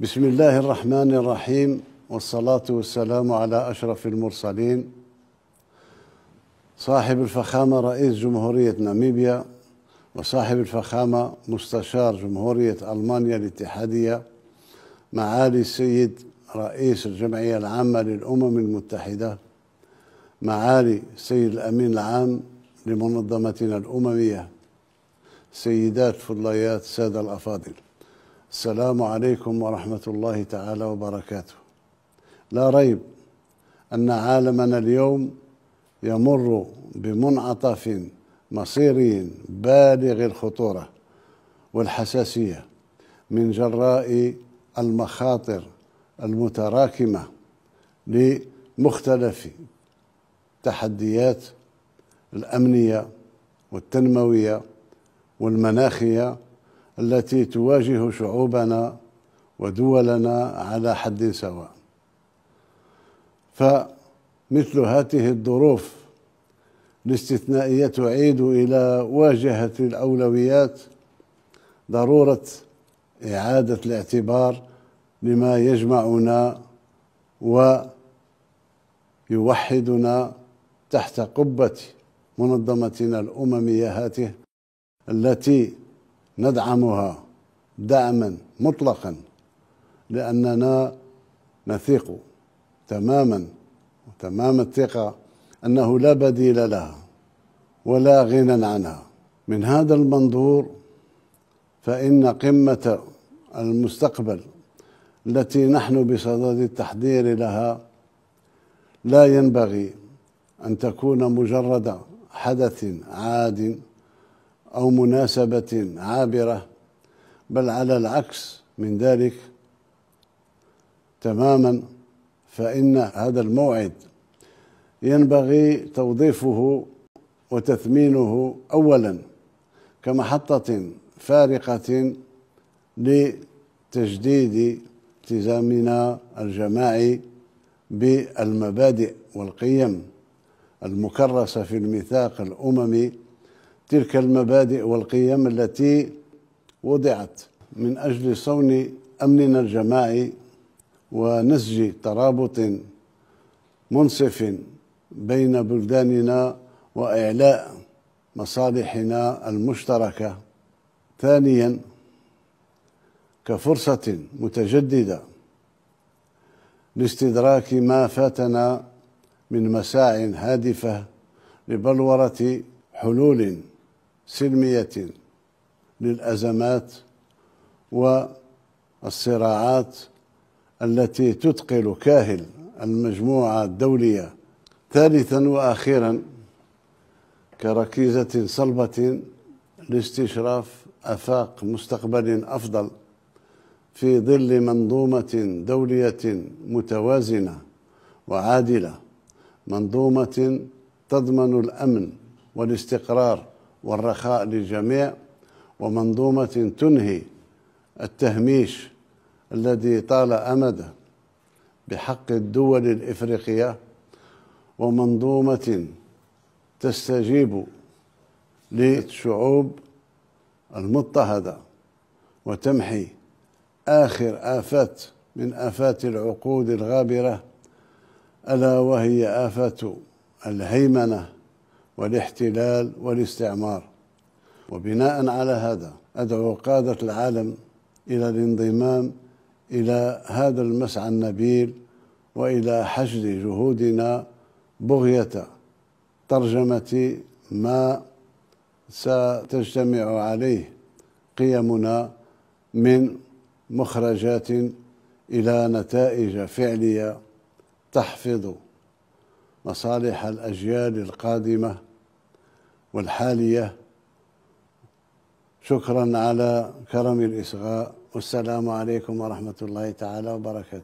بسم الله الرحمن الرحيم والصلاة والسلام على أشرف المرسلين صاحب الفخامة رئيس جمهورية ناميبيا وصاحب الفخامة مستشار جمهورية ألمانيا الاتحادية معالي السيد رئيس الجمعية العامة للأمم المتحدة معالي السيد الأمين العام لمنظمتنا الأممية سيدات فضليات سادة الأفاضل السلام عليكم ورحمة الله تعالى وبركاته. لا ريب أن عالمنا اليوم يمر بمنعطف مصيري بالغ الخطورة والحساسية من جراء المخاطر المتراكمة لمختلف تحديات الأمنية والتنموية والمناخية التي تواجه شعوبنا ودولنا على حد سواء فمثل هذه الظروف الاستثنائية تعيد إلى واجهة الأولويات ضرورة إعادة الاعتبار لما يجمعنا ويوحدنا تحت قبة منظمتنا الأممية هاته التي ندعمها دعما مطلقا لأننا نثق تماما تمام الثقة أنه لا بديل لها ولا غنى عنها من هذا المنظور فإن قمة المستقبل التي نحن بصدد التحضير لها لا ينبغي أن تكون مجرد حدث عاد أو مناسبة عابرة بل على العكس من ذلك تماما فإن هذا الموعد ينبغي توظيفه وتثمينه أولا كمحطة فارقة لتجديد التزامنا الجماعي بالمبادئ والقيم المكرسه في الميثاق الاممي تلك المبادئ والقيم التي وضعت من اجل صون امننا الجماعي ونسج ترابط منصف بين بلداننا واعلاء مصالحنا المشتركه ثانيا كفرصه متجدده لاستدراك ما فاتنا من مساع هادفه لبلوره حلول سلمية للأزمات والصراعات التي تتقل كاهل المجموعة الدولية ثالثا وأخيرا كركيزة صلبة لاستشراف آفاق مستقبل أفضل في ظل منظومة دولية متوازنة وعادلة منظومة تضمن الأمن والاستقرار والرخاء للجميع ومنظومة تنهي التهميش الذي طال أمده بحق الدول الإفريقية ومنظومة تستجيب للشعوب المضطهدة وتمحي آخر آفات من آفات العقود الغابرة ألا وهي آفة الهيمنة والاحتلال والاستعمار وبناء على هذا أدعو قادة العالم إلى الانضمام إلى هذا المسعى النبيل وإلى حشد جهودنا بغية ترجمة ما ستجتمع عليه قيمنا من مخرجات إلى نتائج فعلية تحفظ مصالح الأجيال القادمة والحالية شكرا على كرم الإصغاء والسلام عليكم ورحمة الله تعالى وبركاته